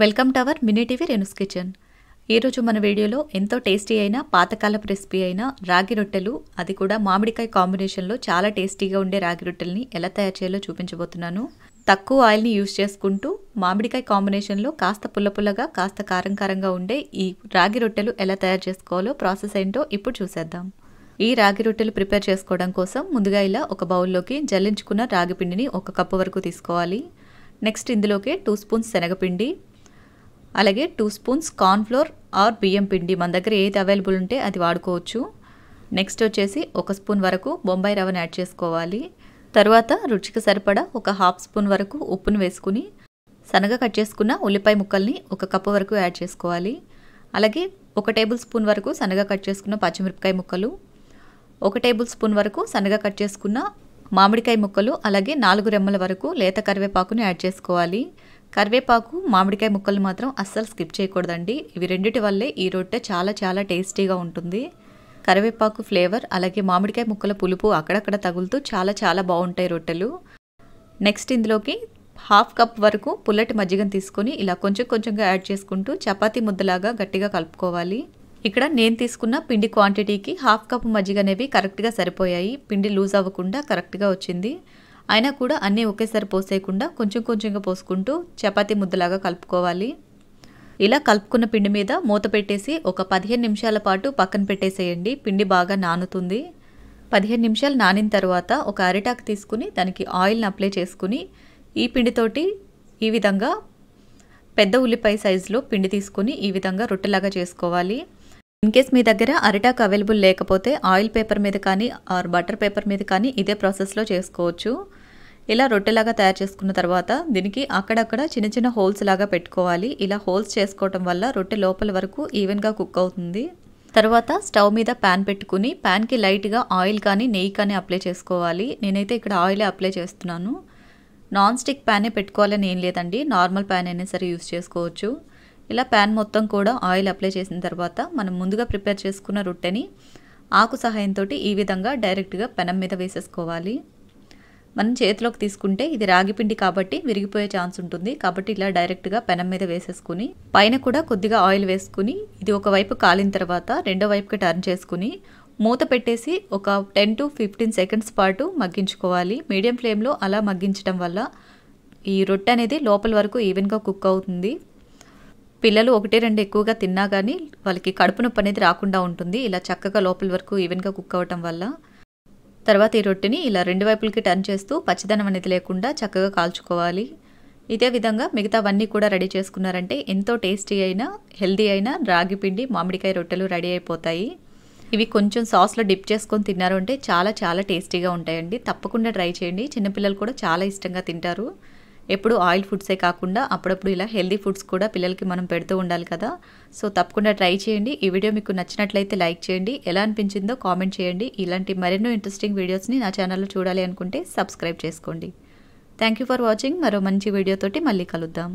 welcome to our mini TV Renu's kitchen ఈరోజు మన వీడియోలో ఎంతో టేస్టీ అయిన పాతకాలపు రెసిపీ అయిన రాగి రొట్టెలు అది కూడా మామిడికాయ కాంబినేషన్లో చాలా టేస్టీగా ఉండే రాగి రొట్టెల్ని ఎలా తయారు చేయాలో చూపించబోతున్నాను తక్కువ ఆయిల్ని యూజ్ చేసుకుంటూ మామిడికాయ కాంబినేషన్లో కాస్త పుల్ల పుల్లగా కాస్త కారం కారంగా ఉండే ఈ రాగి రొట్టెలు ఎలా తయారు చేసుకోవాలో ప్రాసెస్ ఏంటో ఇప్పుడు చూసేద్దాం ఈ రాగి రొట్టెలు ప్రిపేర్ చేసుకోవడం కోసం ముందుగా ఇలా ఒక బౌల్లోకి జల్లించుకున్న రాగి పిండిని ఒక కప్పు వరకు తీసుకోవాలి నెక్స్ట్ ఇందులోకి టూ స్పూన్స్ శనగపిండి అలాగే టూ స్పూన్స్ కార్న్ఫ్లోర్ ఆర్ బియ్యం పిండి మన దగ్గర ఏది అవైలబుల్ ఉంటే అది వాడుకోవచ్చు నెక్స్ట్ వచ్చేసి ఒక స్పూన్ వరకు బొంబాయి రవ్వను యాడ్ చేసుకోవాలి తర్వాత రుచికి సరిపడా ఒక హాఫ్ స్పూన్ వరకు ఉప్పును వేసుకుని సనగ కట్ చేసుకున్న ఉల్లిపాయ ముక్కల్ని ఒక కప్పు వరకు యాడ్ చేసుకోవాలి అలాగే ఒక టేబుల్ స్పూన్ వరకు సన్నగా కట్ చేసుకున్న పచ్చిమిరపకాయ ముక్కలు ఒక టేబుల్ స్పూన్ వరకు సన్నగా కట్ చేసుకున్న మామిడికాయ ముక్కలు అలాగే నాలుగు రెమ్మల వరకు లేత కరివేపాకును యాడ్ చేసుకోవాలి కరివేపాకు మామిడికాయ ముక్కలు మాత్రం అస్సలు స్కిప్ చేయకూడదండి ఇవి రెండిటి వల్లే ఈ రొట్టె చాలా చాలా టేస్టీగా ఉంటుంది కరివేపాకు ఫ్లేవర్ అలాగే మామిడికాయ ముక్కల పులుపు అక్కడక్కడ తగులుతూ చాలా చాలా బాగుంటాయి రొట్టెలు నెక్స్ట్ ఇందులోకి హాఫ్ కప్ వరకు పుల్లటి మజ్జిగను తీసుకొని ఇలా కొంచెం కొంచెంగా యాడ్ చేసుకుంటూ చపాతీ ముద్దలాగా గట్టిగా కలుపుకోవాలి ఇక్కడ నేను తీసుకున్న పిండి క్వాంటిటీకి హాఫ్ కప్ మజ్జిగ అనేవి కరెక్ట్గా సరిపోయాయి పిండి లూజ్ అవ్వకుండా కరెక్ట్గా వచ్చింది అయినా కూడా అన్నీ ఒకేసారి పోసేయకుండా కొంచెం కొంచెంగా పోసుకుంటూ చపాతీ ముద్దలాగా కలుపుకోవాలి ఇలా కలుపుకున్న పిండి మీద మూత పెట్టేసి ఒక పదిహేను నిమిషాల పాటు పక్కన పెట్టేసేయండి పిండి బాగా నానుతుంది పదిహేను నిమిషాలు నానిన తర్వాత ఒక అరిటాకు తీసుకుని దానికి ఆయిల్ని అప్లై చేసుకుని ఈ పిండితోటి ఈ విధంగా పెద్ద ఉల్లిపాయ సైజులో పిండి తీసుకుని ఈ విధంగా రొట్టెలాగా చేసుకోవాలి ఇన్కేస్ మీ దగ్గర అరిటాకు అవైలబుల్ లేకపోతే ఆయిల్ పేపర్ మీద కానీ ఆర్ బటర్ పేపర్ మీద కానీ ఇదే ప్రాసెస్లో చేసుకోవచ్చు ఇలా రొట్టెలాగా తయారు చేసుకున్న తర్వాత దీనికి అక్కడక్కడ చిన్న చిన్న హోల్స్ లాగా పెట్టుకోవాలి ఇలా హోల్స్ చేసుకోవటం వల్ల రొట్టె లోపల వరకు ఈవెన్గా కుక్ అవుతుంది తర్వాత స్టవ్ మీద ప్యాన్ పెట్టుకుని ప్యాన్కి లైట్గా ఆయిల్ కానీ నెయ్యి కానీ అప్లై చేసుకోవాలి నేనైతే ఇక్కడ ఆయిలే అప్లై చేస్తున్నాను నాన్ స్టిక్ ప్యానే పెట్టుకోవాలని ఏం లేదండి నార్మల్ ప్యాన్ అయినా సరే యూస్ చేసుకోవచ్చు ఇలా ప్యాన్ మొత్తం కూడా ఆయిల్ అప్లై చేసిన తర్వాత మనం ముందుగా ప్రిపేర్ చేసుకున్న రొట్టెని ఆకు సహాయంతో ఈ విధంగా డైరెక్ట్గా పెనం మీద వేసేసుకోవాలి మనం చేతిలోకి తీసుకుంటే ఇది రాగిపిండి కాబట్టి విరిగిపోయే ఛాన్స్ ఉంటుంది కాబట్టి ఇలా డైరెక్ట్గా పెనం మీద వేసేసుకుని పైన కూడా కొద్దిగా ఆయిల్ వేసుకుని ఇది ఒకవైపు కాలిన తర్వాత రెండో వైపుకి టర్న్ చేసుకుని మూత పెట్టేసి ఒక టెన్ టు ఫిఫ్టీన్ సెకండ్స్ పాటు మగ్గించుకోవాలి మీడియం ఫ్లేమ్లో అలా మగ్గించడం వల్ల ఈ రొట్టె అనేది లోపల వరకు ఈవెన్గా కుక్ అవుతుంది పిల్లలు ఒకటి రెండు ఎక్కువగా తిన్నా కానీ వాళ్ళకి కడుపు నొప్పి అనేది రాకుండా ఉంటుంది ఇలా చక్కగా లోపల వరకు ఈవెన్గా కుక్ అవటం వల్ల తర్వాత ఈ రొట్టెని ఇలా రెండు వైపులకి టర్న్ చేస్తూ పచ్చదనం అనేది లేకుండా చక్కగా కాల్చుకోవాలి ఇదే విధంగా మిగతావన్నీ కూడా రెడీ చేసుకున్నారంటే ఎంతో టేస్టీ అయినా హెల్దీ అయినా రాగి పిండి మామిడికాయ రొట్టెలు రెడీ అయిపోతాయి ఇవి కొంచెం సాస్లో డిప్ చేసుకొని తిన్నారు అంటే చాలా చాలా టేస్టీగా ఉంటాయండి తప్పకుండా ట్రై చేయండి చిన్నపిల్లలు కూడా చాలా ఇష్టంగా తింటారు ఎప్పుడు ఆయిల్ ఫుడ్సే కాకుండా అప్పుడప్పుడు ఇలా హెల్దీ ఫుడ్స్ కూడా పిల్లలకి మనం పెడుతూ ఉండాలి కదా సో తప్పకుండా ట్రై చేయండి ఈ వీడియో మీకు నచ్చినట్లయితే లైక్ చేయండి ఎలా అనిపించిందో కామెంట్ చేయండి ఇలాంటి మరెన్నో ఇంట్రెస్టింగ్ వీడియోస్ని నా ఛానల్లో చూడాలి అనుకుంటే సబ్స్క్రైబ్ చేసుకోండి థ్యాంక్ యూ ఫర్ వాచింగ్ మరో మంచి వీడియోతోటి మళ్ళీ కలుద్దాం